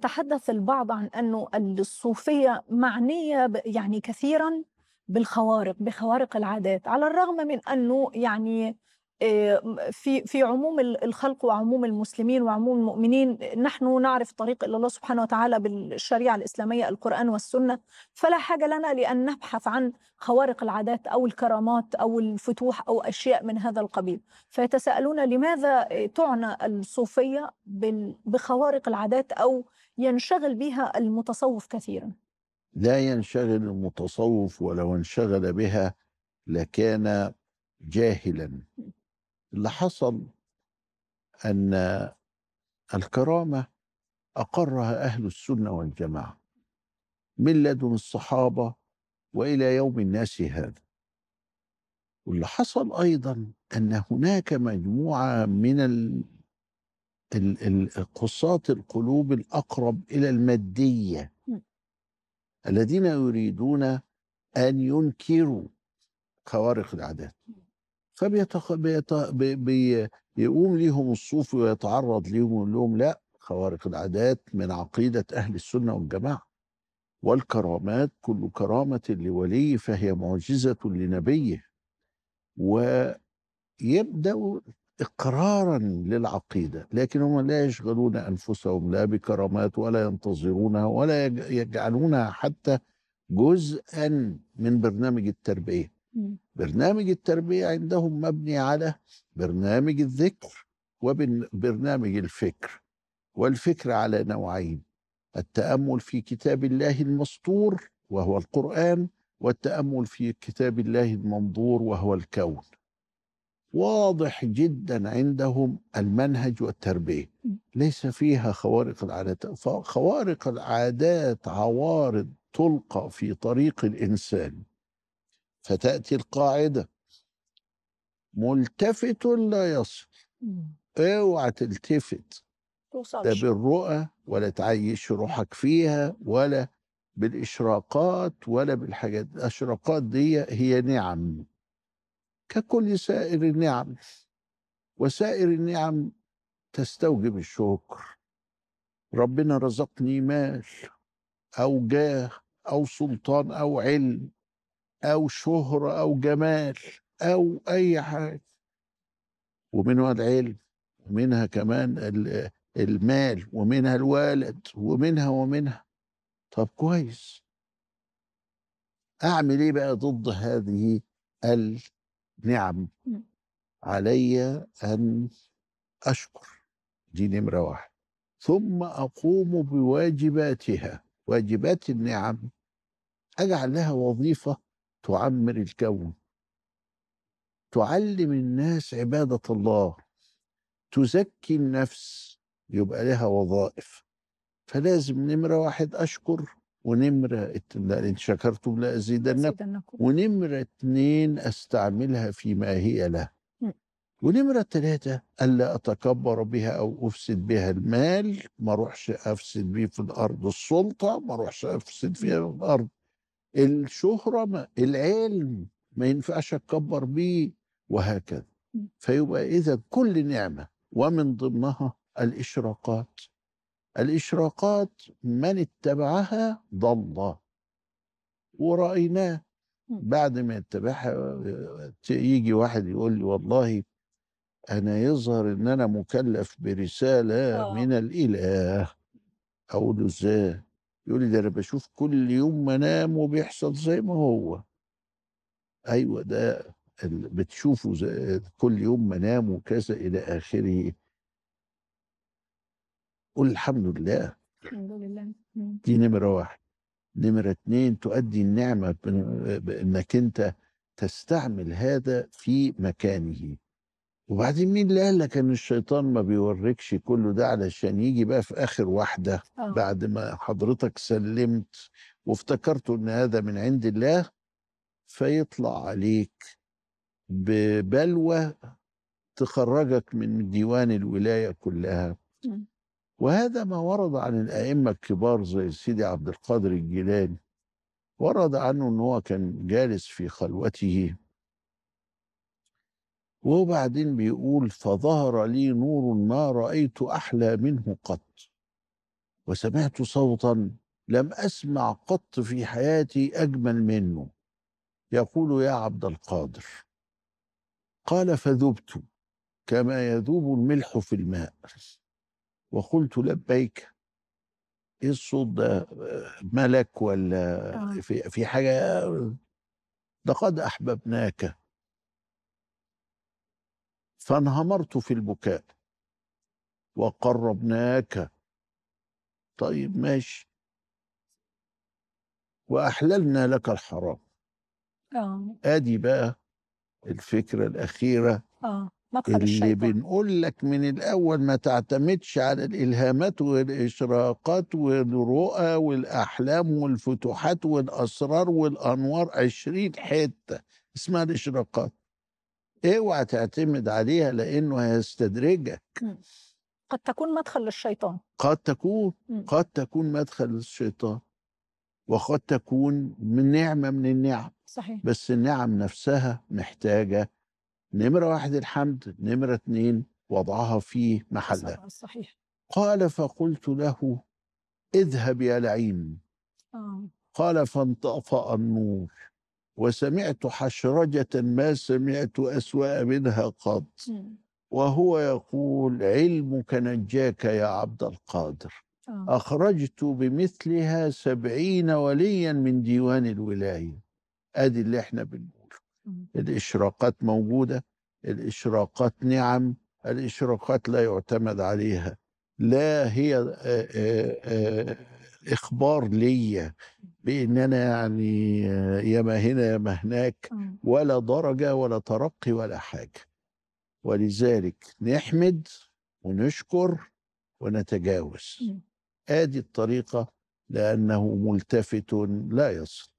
تحدث البعض عن أن الصوفية معنية يعني كثيرا بالخوارق بخوارق العادات على الرغم من أنه يعني آه، في في عموم الخلق وعموم المسلمين وعموم المؤمنين نحن نعرف طريق الى الله سبحانه وتعالى بالشريعه الاسلاميه القران والسنه فلا حاجه لنا لان نبحث عن خوارق العادات او الكرامات او الفتوح او اشياء من هذا القبيل فيتساءلون لماذا تعنى الصوفيه بخوارق العادات او ينشغل بها المتصوف كثيرا لا ينشغل المتصوف ولو انشغل بها لكان جاهلا اللي حصل أن الكرامة أقرها أهل السنة والجماعة من لدن الصحابة وإلى يوم الناس هذا واللي حصل أيضا أن هناك مجموعة من قساة القلوب الأقرب إلى المادية الذين يريدون أن ينكروا خوارق العادات فبيتق... بيت... بي... بي... يقوم ليهم الصوفي ويتعرض ليهم ويقول لهم لا خوارق العادات من عقيدة أهل السنة والجماعة والكرامات كل كرامة لولي فهي معجزة لنبيه ويبدأ إقرارا للعقيدة لكن هم لا يشغلون أنفسهم لا بكرامات ولا ينتظرونها ولا يجعلونها حتى جزءا من برنامج التربية برنامج التربية عندهم مبني على برنامج الذكر وبرنامج الفكر والفكر على نوعين التأمل في كتاب الله المسطور وهو القرآن والتأمل في كتاب الله المنظور وهو الكون واضح جدا عندهم المنهج والتربية ليس فيها خوارق العادات خوارق العادات عوارض تلقى في طريق الإنسان فتأتي القاعدة ملتفت لا يصل اوعى تلتفت لا بالرؤى ولا تعيش روحك فيها ولا بالإشراقات ولا بالحاجات الإشراقات دي هي نعم ككل سائر النعم وسائر النعم تستوجب الشكر ربنا رزقني مال أو جاه أو سلطان أو علم او شهره او جمال او اي حاجه ومنها العلم ومنها كمان المال ومنها الولد ومنها ومنها طب كويس اعمل ايه بقى ضد هذه النعم علي ان اشكر دي نمره واحد ثم اقوم بواجباتها واجبات النعم اجعل لها وظيفه تعمر الكون تعلم الناس عبادة الله تزكي النفس يبقى لها وظائف فلازم نمرة واحد أشكر ونمرة إن شكرتم لأزيدنكم ونمرة اتنين أستعملها فيما هي له ونمرة ثلاثة ألا أتكبر بها أو أفسد بها المال ما أروحش أفسد بيه في الأرض السلطة ما أروحش أفسد فيها في الأرض الشهرة العلم ما ينفعش أتكبر بيه وهكذا فيبقى إذا كل نعمة ومن ضمنها الإشراقات الإشراقات من اتبعها ضل ورأيناه بعد ما يتبعها يجي واحد يقول لي والله أنا يظهر إن أنا مكلف برسالة أوه. من الإله أقول له إزاي؟ يقول لي ده انا بشوف كل يوم منام وبيحصل زي ما هو ايوه ده بتشوفه كل يوم منام وكذا الى اخره قول الحمد لله الحمد لله دي نمره واحد نمره اتنين تؤدي النعمه بانك انت تستعمل هذا في مكانه وبعدين مين اللي قال لك ان الشيطان ما بيوريكش كله ده علشان يجي بقى في اخر واحده آه. بعد ما حضرتك سلمت وافتكرت ان هذا من عند الله فيطلع عليك ببلوى تخرجك من ديوان الولايه كلها وهذا ما ورد عن الائمه الكبار زي سيدي عبد القادر الجيلاني ورد عنه ان هو كان جالس في خلوته وبعدين بيقول فظهر لي نور ما رأيت أحلى منه قط وسمعت صوتا لم أسمع قط في حياتي أجمل منه يقول يا عبد القادر قال فذبت كما يذوب الملح في الماء وقلت لبيك ايه الصوت ده ملك ولا آه. في, حاجه لقد احببناك فانهمرت في البكاء وقربناك طيب ماشي وأحللنا لك الحرام آه. آدي بقى الفكرة الأخيرة آه. مقصد اللي بنقول لك من الأول ما تعتمدش على الإلهامات والإشراقات والرؤى والأحلام والفتوحات والأسرار والأنوار عشرين حتة اسمها الإشراقات اوعى تعتمد عليها لانه هيستدرجك قد تكون مدخل للشيطان قد تكون قد تكون مدخل للشيطان وقد تكون من نعمه من النعم صحيح بس النعم نفسها محتاجه نمره واحد الحمد نمره اثنين وضعها في محلها صحيح قال فقلت له اذهب يا لعين آه. قال فانطفأ النور وسمعت حشرجة ما سمعت أسوأ منها قط وهو يقول علمك نجاك يا عبد القادر آه. أخرجت بمثلها سبعين وليا من ديوان الولاية أدي اللي احنا بنقوله الإشراقات موجودة الإشراقات نعم الإشراقات لا يعتمد عليها لا هي آه، آه، إخبار ليا بان انا يعني ياما هنا ياما هناك ولا درجه ولا ترقي ولا حاجه ولذلك نحمد ونشكر ونتجاوز ادي الطريقه لانه ملتفت لا يصل